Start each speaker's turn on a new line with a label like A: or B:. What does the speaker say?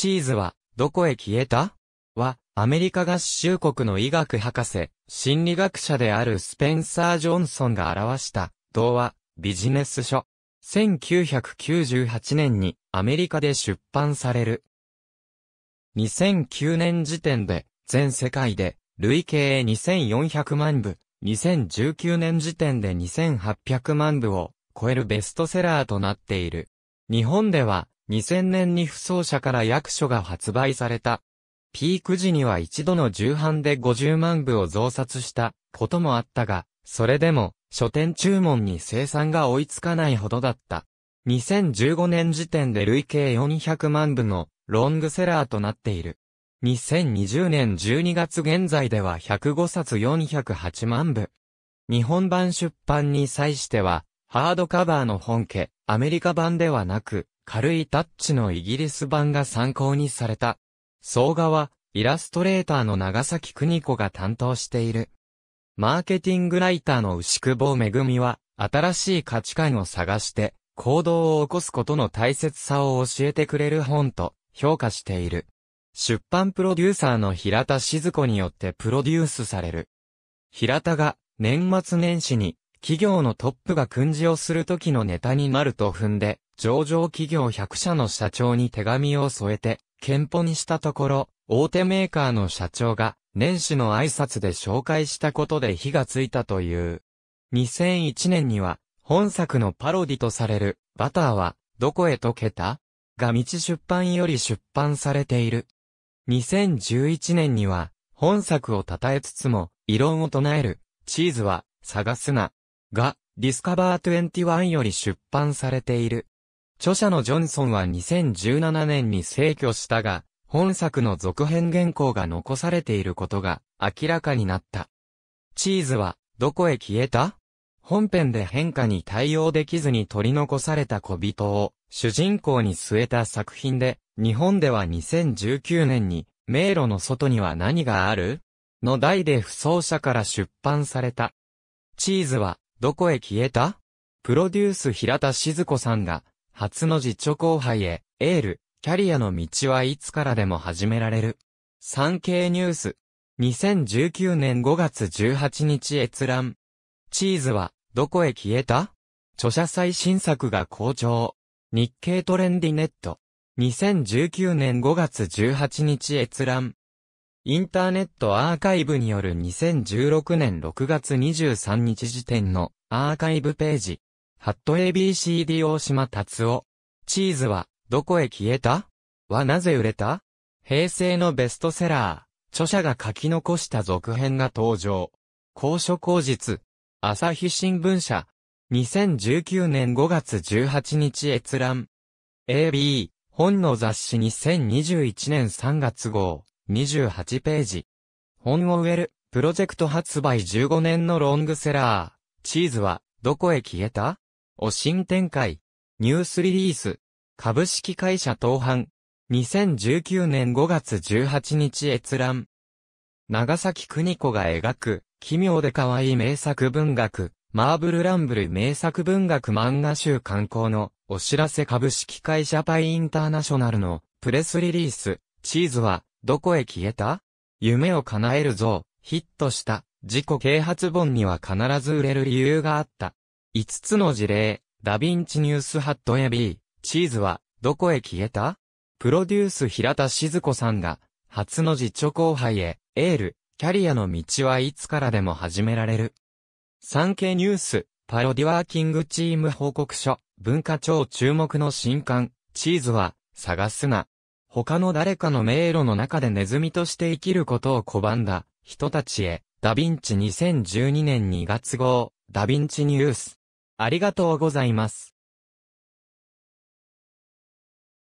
A: チーズは、どこへ消えたは、アメリカ合衆国の医学博士、心理学者であるスペンサー・ジョンソンが表した、童話、ビジネス書。1998年にアメリカで出版される。2009年時点で全世界で累計2400万部、2019年時点で2800万部を超えるベストセラーとなっている。日本では2000年に不走者から役所が発売された。ピーク時には一度の重版で50万部を増刷したこともあったが、それでも書店注文に生産が追いつかないほどだった。2015年時点で累計400万部のロングセラーとなっている。2020年12月現在では105冊408万部。日本版出版に際しては、ハードカバーの本家、アメリカ版ではなく、軽いタッチのイギリス版が参考にされた。総画は、イラストレーターの長崎邦子が担当している。マーケティングライターの牛久保恵は、新しい価値観を探して、行動を起こすことの大切さを教えてくれる本と評価している。出版プロデューサーの平田静子によってプロデュースされる。平田が年末年始に企業のトップが訓示をする時のネタになると踏んで、上場企業100社の社長に手紙を添えて、憲法にしたところ、大手メーカーの社長が、年始の挨拶で紹介したことで火がついたという。2001年には、本作のパロディとされる、バターは、どこへ溶けたが道出版より出版されている。2011年には、本作を称えつつも、異論を唱える、チーズは、探すな、が、ディスカバー21より出版されている。著者のジョンソンは2017年に逝去したが、本作の続編原稿が残されていることが明らかになった。チーズは、どこへ消えた本編で変化に対応できずに取り残された小人を主人公に据えた作品で、日本では2019年に、迷路の外には何があるの題で不走者から出版された。チーズは、どこへ消えたプロデュース平田静子さんが、初の実著後輩へ、エール、キャリアの道はいつからでも始められる。産経ニュース。2019年5月18日閲覧。チーズは、どこへ消えた著者最新作が好調。日経トレンディネット。2019年5月18日閲覧。インターネットアーカイブによる2016年6月23日時点のアーカイブページ。ハット ABCD 大島達夫。チーズはどこへ消えたはなぜ売れた平成のベストセラー。著者が書き残した続編が登場。高所口実。朝日新聞社。2019年5月18日閲覧。AB、本の雑誌2021年3月号。28ページ。本を植える、プロジェクト発売15年のロングセラー。チーズは、どこへ消えたお新展開。ニュースリリース。株式会社東販。2019年5月18日閲覧。長崎邦子が描く、奇妙で可愛い名作文学、マーブルランブル名作文学漫画集刊行の、お知らせ株式会社パイインターナショナルの、プレスリリース、チーズは、どこへ消えた夢を叶えるぞ、ヒットした、自己啓発本には必ず売れる理由があった。5つの事例、ダヴィンチニュースハットエビー、チーズは、どこへ消えたプロデュース平田静子さんが、初の実著。後輩へ、エール、キャリアの道はいつからでも始められる。産経ニュース、パロディワーキングチーム報告書、文化庁注目の新刊、チーズは、探すな。他の誰かの迷路の中でネズミとして生きることを拒んだ人たちへ、ダヴィンチ2012年2月号、ダヴィンチニュース。ありがとうございます。